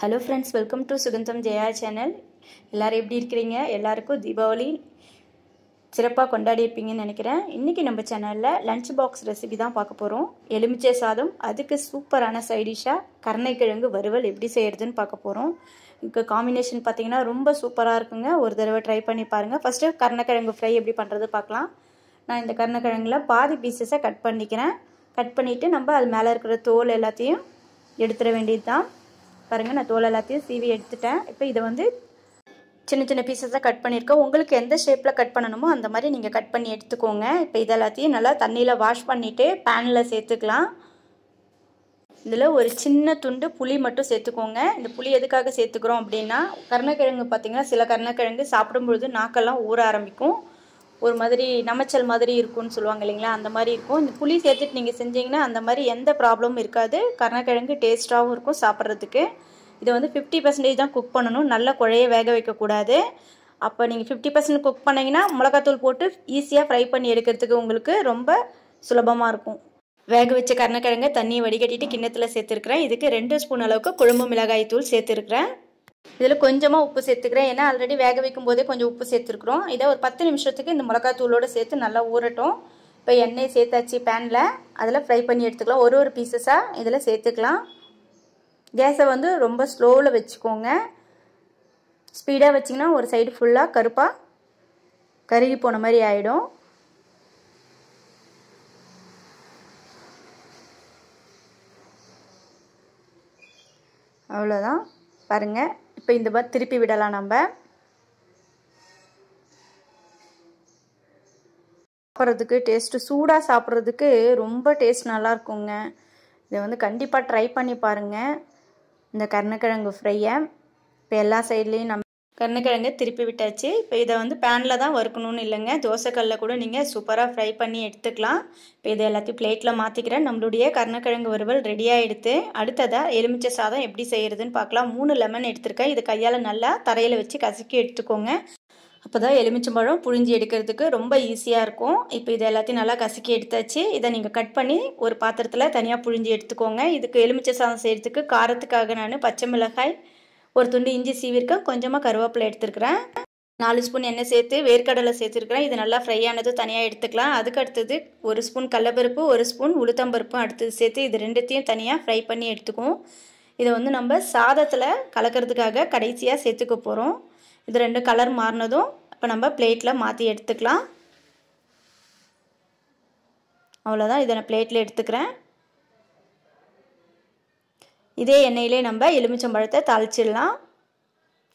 hello friends welcome to Sugantham Jaya channel எல்லோரும் எப்படி இருக்கிறீங்க எல்லாருக்கும் தீபாவளி சிறப்பாக கொண்டாடியிருப்பீங்கன்னு நினைக்கிறேன் இன்றைக்கி நம்ம சேனலில் லன்ச் பாக்ஸ் ரெசிபி தான் பார்க்க போகிறோம் எலுமிச்சை சாதம் அதுக்கு சூப்பரான சைடிஷாக கருணைக்கிழங்கு வறுவல் எப்படி செய்கிறதுன்னு பார்க்க போகிறோம் இப்போ காம்பினேஷன் பார்த்தீங்கன்னா ரொம்ப சூப்பராக இருக்குங்க ஒரு தடவை ட்ரை பண்ணி பாருங்கள் ஃபஸ்ட்டு கருணக்கிழங்கு ஃப்ரை எப்படி பண்ணுறது பார்க்கலாம் நான் இந்த கருணைக்கிழங்குல பாதி பீசஸை கட் பண்ணிக்கிறேன் கட் பண்ணிவிட்டு நம்ம அது மேலே இருக்கிற தோல் எல்லாத்தையும் எடுத்துட வேண்டியது தான் பாருங்கள் நான் தோல் எல்லாத்தையும் சீவி எடுத்துட்டேன் இப்போ இதை வந்து சின்ன சின்ன பீசஸாக கட் பண்ணியிருக்கேன் உங்களுக்கு எந்த ஷேப்பில் கட் பண்ணணுமோ அந்த மாதிரி நீங்கள் கட் பண்ணி எடுத்துக்கோங்க இப்போ இதெல்லாத்தையும் நல்லா தண்ணியில் வாஷ் பண்ணிவிட்டு பேனில் சேர்த்துக்கலாம் இதில் ஒரு சின்ன துண்டு புளி மட்டும் சேர்த்துக்கோங்க இந்த புளி எதுக்காக சேர்த்துக்கிறோம் அப்படின்னா கருணக்கிழங்கு பார்த்திங்கன்னா சில கருணக்கிழங்கு சாப்பிடும்பொழுது நாக்கெல்லாம் ஊற ஆரம்பிக்கும் ஒரு மாதிரி நமைச்சல் மாதிரி இருக்கும்னு சொல்லுவாங்க இல்லைங்களா அந்த மாதிரி இருக்கும் இந்த புளி சேர்த்துட்டு நீங்கள் செஞ்சீங்கன்னா அந்த மாதிரி எந்த ப்ராப்ளமும் இருக்காது கருணக்கிழங்கு டேஸ்ட்டாகவும் இருக்கும் சாப்பிட்றதுக்கு இதை வந்து ஃபிஃப்டி பர்சன்டேஜ் தான் குக் பண்ணணும் நல்ல குழைய வேக வைக்கக்கூடாது அப்போ நீங்கள் ஃபிஃப்டி பர்சன்ட் குக் பண்ணிங்கன்னா மிளகாத்தூள் போட்டு ஈஸியாக ஃப்ரை பண்ணி எடுக்கிறதுக்கு உங்களுக்கு ரொம்ப சுலபமாக இருக்கும் வேக வச்ச கருணக்கிழங்கை தண்ணியை வடிகட்டிட்டு கிண்ணத்தில் சேர்த்துருக்குறேன் இதுக்கு ரெண்டு ஸ்பூன் அளவுக்கு குழம்பு மிளகாய் தூள் சேர்த்துருக்குறேன் இதில் கொஞ்சமாக உப்பு சேர்த்துக்கிறேன் ஏன்னா ஆல்ரெடி வேக வைக்கும் போதே கொஞ்சம் உப்பு சேர்த்துருக்குறோம் இதை ஒரு பத்து நிமிஷத்துக்கு இந்த மிளகாத்தூளோடு சேர்த்து நல்லா ஊறட்டும் இப்போ எண்ணெய் சேர்த்தாச்சு பேனில் அதில் ஃப்ரை பண்ணி எடுத்துக்கலாம் ஒரு ஒரு பீசஸாக இதில் சேர்த்துக்கலாம் கேஸை வந்து ரொம்ப ஸ்லோவில் வச்சுக்கோங்க ஸ்பீடாக வச்சிங்கன்னா ஒரு சைடு ஃபுல்லாக கருப்பாக கருகி போன மாதிரி ஆகிடும் அவ்வளோதான் பாருங்கள் இப்போ இந்த மாதிரி திருப்பி விடலாம் நம்ம சாப்பிட்றதுக்கு டேஸ்ட்டு சூடாக சாப்பிட்றதுக்கு ரொம்ப டேஸ்ட் நல்லாயிருக்குங்க இதை வந்து கண்டிப்பாக ட்ரை பண்ணி பாருங்கள் இந்த கருணக்கிழங்கு ஃப்ரையை இப்போ எல்லா சைட்லேயும் நம்ம கருணக்கிழங்கு திருப்பி விட்டாச்சு இப்போ இதை வந்து பேனில் தான் வறுக்கணும்னு இல்லைங்க தோசைக்கல்ல கூட நீங்கள் சூப்பராக ஃப்ரை பண்ணி எடுத்துக்கலாம் இப்போ இதை எல்லாத்தையும் பிளேட்டில் மாற்றிக்கிறேன் நம்மளுடைய கருணக்கிழங்கு வறுவல் ரெடியாக எடுத்து அடுத்ததாக எலுமிச்சை சாதம் எப்படி செய்கிறதுன்னு பார்க்கலாம் மூணு லெமன் எடுத்திருக்கேன் இது கையால் நல்லா தரையில் வச்சு கசக்கி எடுத்துக்கோங்க அப்போ தான் பழம் புழிஞ்சி எடுக்கிறதுக்கு ரொம்ப ஈஸியாக இருக்கும் இப்போ இதை எல்லாத்தையும் நல்லா கசக்கி எடுத்தாச்சு இதை நீங்கள் கட் பண்ணி ஒரு பாத்திரத்தில் தனியாக புழிஞ்சி எடுத்துக்கோங்க இதுக்கு எலுமிச்சை சாதம் செய்கிறதுக்கு காரத்துக்காக நான் பச்சை மிளகாய் ஒரு துண்டு இஞ்சி சீவிருக்கேன் கொஞ்சமாக கருவேப்பிலை எடுத்துருக்கிறேன் நாலு ஸ்பூன் எண்ணெய் சேர்த்து வேர்க்கடலை சேர்த்துருக்கிறேன் இது நல்லா ஃப்ரை ஆனது தனியாக எடுத்துக்கலாம் அதுக்கு அடுத்தது ஒரு ஸ்பூன் கடலப்பருப்பு ஒரு ஸ்பூன் உளுத்தம்பருப்பும் அடுத்தது சேர்த்து இது ரெண்டுத்தையும் தனியாக ஃப்ரை பண்ணி எடுத்துக்குவோம் இதை வந்து நம்ம சாதத்தில் கலக்கிறதுக்காக கடைசியாக சேர்த்துக்க போகிறோம் இது ரெண்டு கலர் மாறினதும் இப்போ நம்ம பிளேட்டில் மாற்றி எடுத்துக்கலாம் அவ்வளோதான் இதை நான் பிளேட்டில் எடுத்துக்கிறேன் இதே எண்ணெயிலே நம்ம எலுமிச்சம்பழத்தை தாளிச்சிடலாம்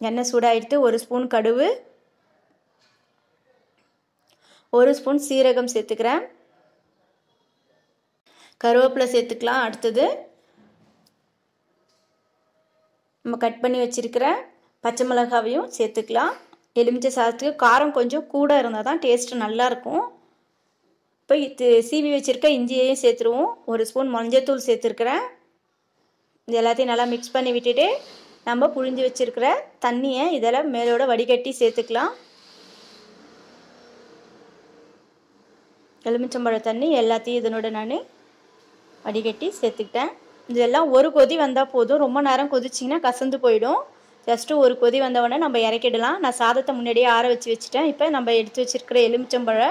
எண்ணெய் சூடாகிட்டு ஒரு ஸ்பூன் கடுவு ஒரு ஸ்பூன் சீரகம் சேர்த்துக்கிறேன் கருவேப்பிலை சேர்த்துக்கலாம் அடுத்தது நம்ம கட் பண்ணி வச்சிருக்கிற பச்சை மிளகாவையும் சேர்த்துக்கலாம் எலுமிச்சை சாதத்துக்கு காரம் கொஞ்சம் கூட இருந்தால் தான் டேஸ்ட்டு நல்லாயிருக்கும் இப்போ இது சீவி வச்சுருக்க இஞ்சியையும் சேர்த்துருவோம் ஒரு ஸ்பூன் மஞ்சத்தூள் சேர்த்துருக்குறேன் இது எல்லாத்தையும் நல்லா மிக்ஸ் பண்ணி விட்டுட்டு நம்ம புழிஞ்சு வச்சுருக்கிற தண்ணியை இதெல்லாம் மேலோட வடிகட்டி சேர்த்துக்கலாம் எலுமிச்சம்பழ தண்ணி எல்லாத்தையும் இதனோட நான் வடிகட்டி சேர்த்துக்கிட்டேன் இதெல்லாம் ஒரு கொதி வந்தால் போதும் ரொம்ப நேரம் கொதிச்சிங்கன்னா கசந்து போயிடும் ஜஸ்ட்டு ஒரு கொதி வந்தவொடனே நம்ம இறக்கிடலாம் நான் சாதத்தை முன்னாடியே ஆற வச்சு வச்சுட்டேன் இப்போ நம்ம எடுத்து வச்சுருக்கிற எலுமிச்சம்பழ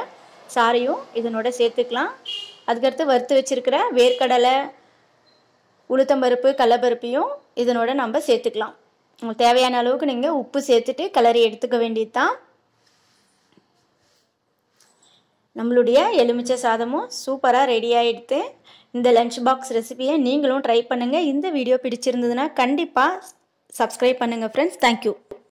சாரையும் இதனோட சேர்த்துக்கலாம் அதுக்கடுத்து வறுத்து வச்சுருக்கிற வேர்க்கடலை உளுத்தம்பருப்பு கடலப்பருப்பையும் இதனோட நம்ம சேர்த்துக்கலாம் உங்களுக்கு தேவையான அளவுக்கு நீங்கள் உப்பு சேர்த்துட்டு கலரி எடுத்துக்க வேண்டியது தான் நம்மளுடைய எலுமிச்சை சாதமும் சூப்பராக ரெடி ஆகிடுது இந்த லஞ்ச் பாக்ஸ் ரெசிபியை நீங்களும் ட்ரை பண்ணுங்கள் இந்த வீடியோ பிடிச்சிருந்ததுன்னா கண்டிப்பாக சப்ஸ்கிரைப் பண்ணுங்கள் ஃப்ரெண்ட்ஸ் தேங்க்யூ